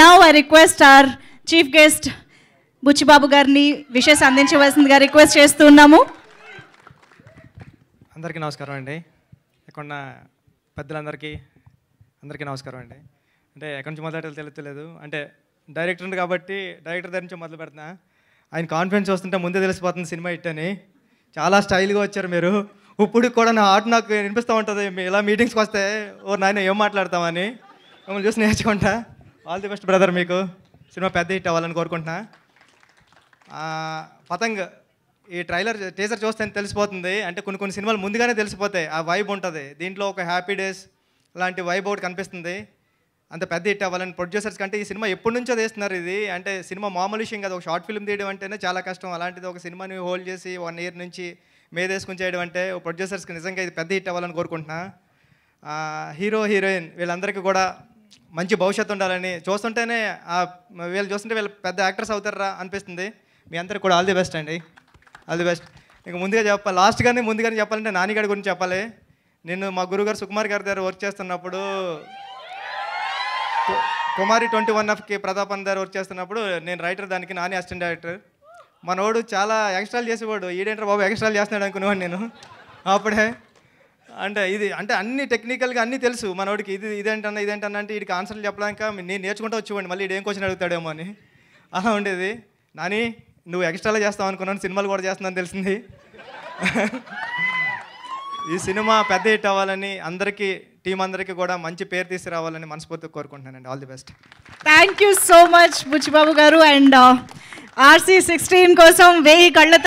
now I request our chief guest Buchibabu గారిని wishes అందించవలసిందిగా request చేస్తున్నాము అందరికీ నమస్కారం అండి ఇక్కడ పెద్దలందరికీ అందరికీ నమస్కారం అండి అంటే ఎక్కడి నుంచి మొదలు తెలియలేదు అంటే డైరెక్టర్ ఉంది కాబట్టి డైరెక్టర్ దగ్గర నుంచి మొదలు పెడుతున్నా ఆయన కాన్ఫిడెన్స్ వస్తుంటే ముందే తెలిసిపోతుంది సినిమా ఇట్టని చాలా స్టైల్గా వచ్చారు మీరు ఇప్పుడు కూడా నా ఆట నాకు వినిపిస్తూ ఉంటుంది ఇలా మీటింగ్స్కి వస్తే ఓ నాయన ఏం మాట్లాడతామని మిమ్మల్ని చూసి నేర్చుకుంటా ఆల్ ది బెస్ట్ బ్రదర్ మీకు సినిమా పెద్ద హిట్ అవ్వాలని కోరుకుంటున్నా పతంగ్ ఈ ట్రైలర్ టీజర్ చూస్తే తెలిసిపోతుంది అంటే కొన్ని కొన్ని సినిమాలు ముందుగానే తెలిసిపోతాయి ఆ వైబ్ ఉంటుంది దీంట్లో ఒక హ్యాపీ డేస్ లాంటి వైబ్ ఒకటి కనిపిస్తుంది అంత పెద్ద హిట్ అవ్వాలని ప్రొడ్యూసర్స్ కంటే ఈ సినిమా ఎప్పటి నుంచో తీస్తున్నారు ఇది అంటే సినిమా మామూలు విషయం కదా ఒక షార్ట్ ఫిల్మ్ తీయడం అంటేనే చాలా కష్టం అలాంటిది ఒక సినిమాని హోల్డ్ చేసి వన్ ఇయర్ నుంచి మేదేసుకుని చేయడం అంటే ప్రొడ్యూసర్స్కి నిజంగా ఇది పెద్ద హిట్ అవ్వాలని కోరుకుంటున్నా హీరో హీరోయిన్ వీళ్ళందరికీ కూడా మంచి భవిష్యత్తు ఉండాలని చూస్తుంటేనే వీళ్ళు చూస్తుంటే వీళ్ళు పెద్ద యాక్టర్స్ అవుతారా అనిపిస్తుంది మీ అందరికి కూడా ఆల్ ది బెస్ట్ అండి ఆల్ ది బెస్ట్ ఇంకా ముందుగా చెప్పాలి లాస్ట్గానే ముందుగానే చెప్పాలంటే నానిగాడి గురించి చెప్పాలి నేను మా గురుగారు సుకుమార్ గారి దగ్గర వర్క్ చేస్తున్నప్పుడు కుమారి ట్వంటీ వన్ ఆఫ్కి ప్రతాపన్ దగ్గర వర్క్ చేస్తున్నప్పుడు నేను రైటర్ దానికి నాని అసిస్టెంట్ డైరెక్టర్ మనోడు చాలా ఎక్స్ట్రాలు చేసేవాడు ఈడేంటర్ బాబు ఎక్స్ట్రాలు చేస్తున్నాడు అనుకునేవాడు నేను అప్పుడే అంటే ఇది అంటే అన్ని టెక్నికల్గా అన్నీ తెలుసు మనోడికి ఇది ఇదేంటన్నా ఇదేంటన్నా అంటే వీడికి ఆన్సర్లు చెప్పడానికి నేను నేర్చుకుంటూ వచ్చి చూడండి మళ్ళీ ఏం క్వశ్చన్ అడుగుతాడేమో అని అలా ఉండేది నాని నువ్వు ఎక్స్ట్రాలో చేస్తావు అనుకున్నాను సినిమాలు కూడా చేస్తుందని తెలిసింది ఈ సినిమా పెద్ద హిట్ అవ్వాలని అందరికీ టీం అందరికీ కూడా మంచి పేరు తీసుకురావాలని మనస్ఫూర్తిగా కోరుకుంటున్నానండి all the best thank you so much Buchibabu garu and RC sixteen కోసం వెయ్యి కళ్ళతో